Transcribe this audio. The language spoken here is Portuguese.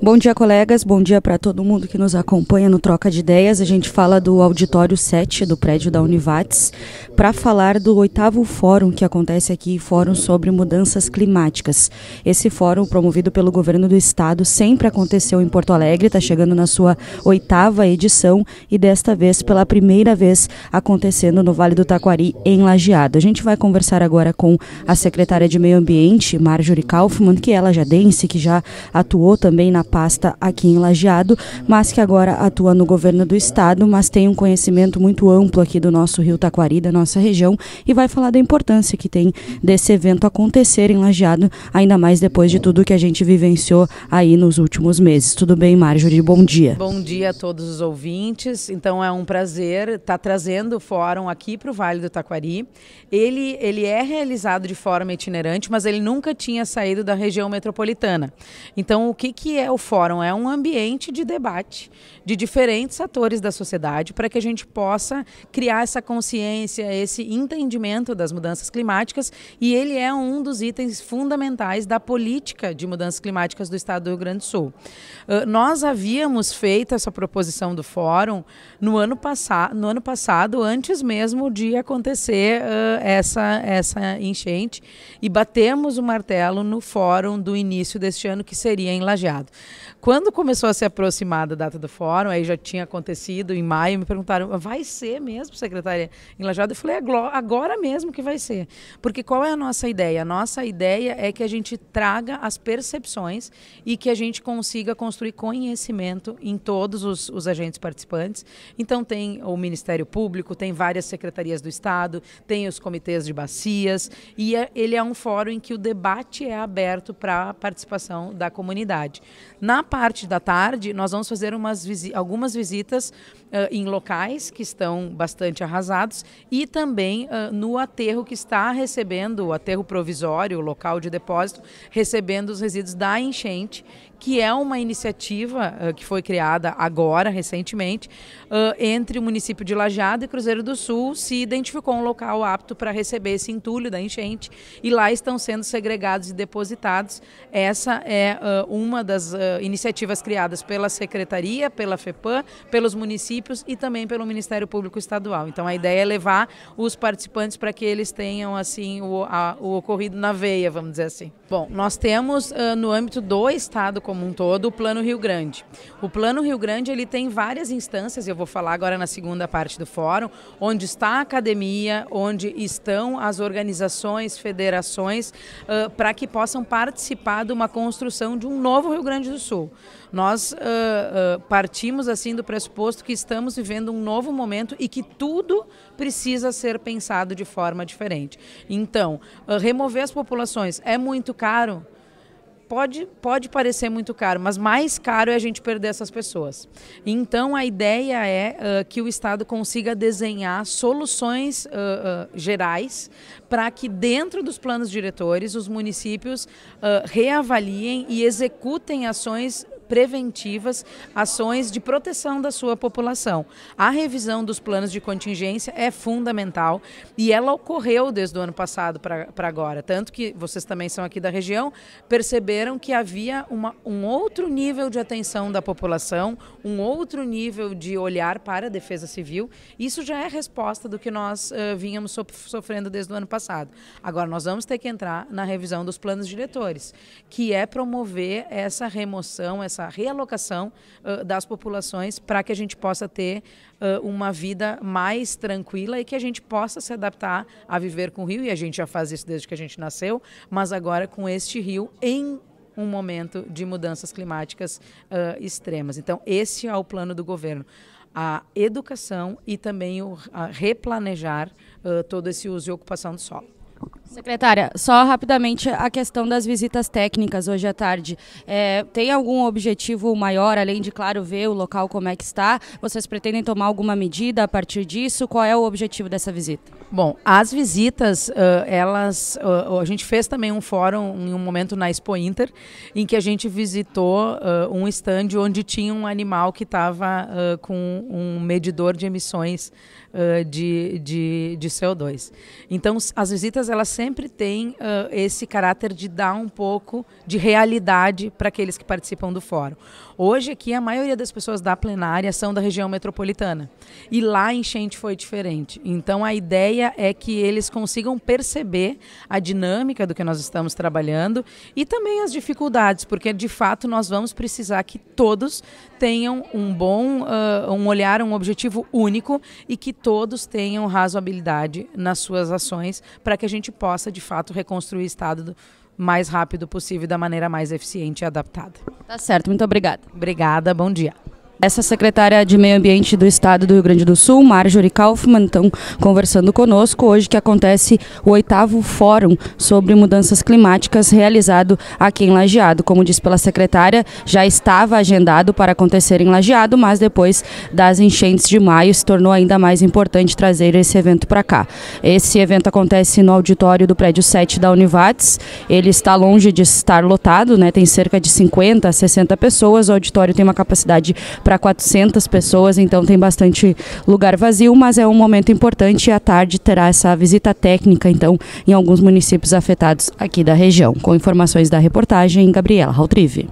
Bom dia, colegas. Bom dia para todo mundo que nos acompanha no Troca de Ideias. A gente fala do auditório 7 do prédio da Univates para falar do oitavo fórum que acontece aqui, fórum sobre mudanças climáticas. Esse fórum promovido pelo governo do estado sempre aconteceu em Porto Alegre, está chegando na sua oitava edição e desta vez pela primeira vez acontecendo no Vale do Taquari em Lajeado. A gente vai conversar agora com a secretária de Meio Ambiente, Marjorie Kaufmann, que ela já dense, que já atuou também na pasta aqui em Lajeado, mas que agora atua no governo do estado, mas tem um conhecimento muito amplo aqui do nosso Rio Taquari, da nossa região, e vai falar da importância que tem desse evento acontecer em Lajeado, ainda mais depois de tudo que a gente vivenciou aí nos últimos meses. Tudo bem, Marjorie? Bom dia. Bom dia a todos os ouvintes. Então é um prazer estar tá trazendo o fórum aqui para o Vale do Taquari. Ele, ele é realizado de forma itinerante, mas ele nunca tinha saído da região metropolitana. Então, o que, que é o o fórum, é um ambiente de debate de diferentes atores da sociedade para que a gente possa criar essa consciência, esse entendimento das mudanças climáticas e ele é um dos itens fundamentais da política de mudanças climáticas do Estado do Rio Grande do Sul. Ah, nós havíamos feito essa proposição do fórum no ano, passa no ano passado, antes mesmo de acontecer ah, essa, essa enchente e batemos o martelo no fórum do início deste ano que seria em Lajeado. Quando começou a se aproximar da data do fórum, aí já tinha acontecido em maio, me perguntaram, vai ser mesmo, secretária em Eu falei, é agora mesmo que vai ser. Porque qual é a nossa ideia? A nossa ideia é que a gente traga as percepções e que a gente consiga construir conhecimento em todos os, os agentes participantes. Então tem o Ministério Público, tem várias secretarias do Estado, tem os comitês de bacias, e é, ele é um fórum em que o debate é aberto para a participação da comunidade. Na parte da tarde, nós vamos fazer umas visi algumas visitas uh, em locais que estão bastante arrasados e também uh, no aterro que está recebendo, o aterro provisório, o local de depósito, recebendo os resíduos da enchente, que é uma iniciativa uh, que foi criada agora, recentemente, entre o município de Lajeado e Cruzeiro do Sul, se identificou um local apto para receber esse entulho da enchente e lá estão sendo segregados e depositados. Essa é uma das eh, iniciativas criadas pela Secretaria, pela FEPAM, pelos municípios e também pelo Ministério Público Estadual. Então a ideia é levar os participantes para que eles tenham assim o, a, o, ocorrido na veia, vamos dizer assim. Bom, nós temos uh, no âmbito do Estado como um todo o Plano Rio Grande. O Plano Rio Grande ele tem várias instâncias, eu vou falar agora na segunda parte do fórum, onde está a academia, onde estão as organizações, federações, uh, para que possam participar de uma construção de um novo Rio Grande do do Sul. Nós uh, uh, partimos assim do pressuposto que estamos vivendo um novo momento e que tudo precisa ser pensado de forma diferente. Então, uh, remover as populações é muito caro pode, pode parecer muito caro, mas mais caro é a gente perder essas pessoas. Então, a ideia é uh, que o Estado consiga desenhar soluções uh, uh, gerais para que, dentro dos planos diretores, os municípios reavaliem e executem ações preventivas, ações de proteção da sua população. A revisão dos planos de contingência é fundamental e ela ocorreu desde o ano passado para agora. Tanto que vocês também são aqui da região, perceberam que havia uma, um outro nível de atenção da população, um outro nível de olhar para a defesa civil. Isso já é resposta do que nós uh, vínhamos sofrendo desde o ano passado. Agora, nós vamos ter que entrar na revisão dos planos diretores, que é promover essa remoção, essa essa realocação uh, das populações para que a gente possa ter uh, uma vida mais tranquila e que a gente possa se adaptar a viver com o rio, e a gente já faz isso desde que a gente nasceu, mas agora com este rio em um momento de mudanças climáticas uh, extremas. Então, esse é o plano do governo a educação e também o, a replanejar uh, todo esse uso e ocupação do solo. Secretária, só rapidamente a questão das visitas técnicas hoje à tarde. É, tem algum objetivo maior, além de, claro, ver o local como é que está? Vocês pretendem tomar alguma medida a partir disso? Qual é o objetivo dessa visita? Bom, as visitas, uh, elas, uh, a gente fez também um fórum em um momento na Expo Inter, em que a gente visitou uh, um estande onde tinha um animal que estava com um medidor de emissões de, de, de CO2. Então, as visitas, elas sempre tem uh, esse caráter de dar um pouco de realidade para aqueles que participam do fórum. Hoje aqui a maioria das pessoas da plenária são da região metropolitana e lá a enchente foi diferente. Então a ideia é que eles consigam perceber a dinâmica do que nós estamos trabalhando e também as dificuldades, porque de fato nós vamos precisar que todos tenham um bom, uh, um olhar, um objetivo único e que todos tenham razoabilidade nas suas ações para que a gente possa possa, de fato, reconstruir o Estado do, mais rápido possível, da maneira mais eficiente e adaptada. Tá certo, muito obrigada. Obrigada, bom dia. Essa secretária de Meio Ambiente do Estado do Rio Grande do Sul, Marjorie Kaufmann, estão conversando conosco hoje que acontece o oitavo Fórum sobre Mudanças Climáticas realizado aqui em Lajeado. Como disse pela secretária, já estava agendado para acontecer em Lajeado, mas depois das enchentes de maio se tornou ainda mais importante trazer esse evento para cá. Esse evento acontece no auditório do prédio 7 da Univates. Ele está longe de estar lotado, né? tem cerca de 50 a 60 pessoas. O auditório tem uma capacidade para 400 pessoas, então tem bastante lugar vazio, mas é um momento importante e à tarde terá essa visita técnica, então, em alguns municípios afetados aqui da região. Com informações da reportagem, Gabriela Rautrive.